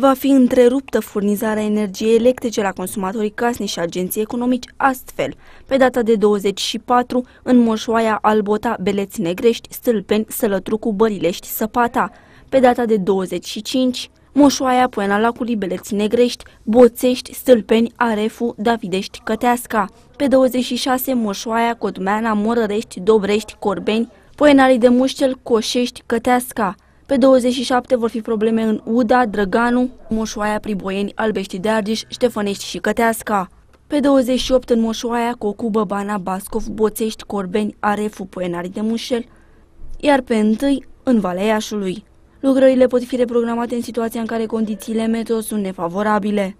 Va fi întreruptă furnizarea energiei electrice la consumatorii casnici și agenții economici astfel. Pe data de 24, în Moșoaia, Albota, Beleți Negrești, Stâlpeni, Sălătrucu, Bărilești, Săpata. Pe data de 25, Moșoaia, Poiana Lacului, Beleți Negrești, Boțești, Stâlpeni, Arefu, Davidești, Căteasca. Pe 26, Moșoaia, Codmeana, Morărești, Dobrești, Corbeni, Poenarii de muștel, Coșești, Căteasca. Pe 27 vor fi probleme în Uda, Drăganu, Moșoaia, Priboieni, Albești de Argeș, Ștefănești și Căteasca. Pe 28 în Moșoaia, Cocubă, Bana, Bascov, Boțești, Corbeni, Arefu, Poenari de Mușel, iar pe 1 în Valea Iașului. Lucrările pot fi reprogramate în situația în care condițiile meteo sunt nefavorabile.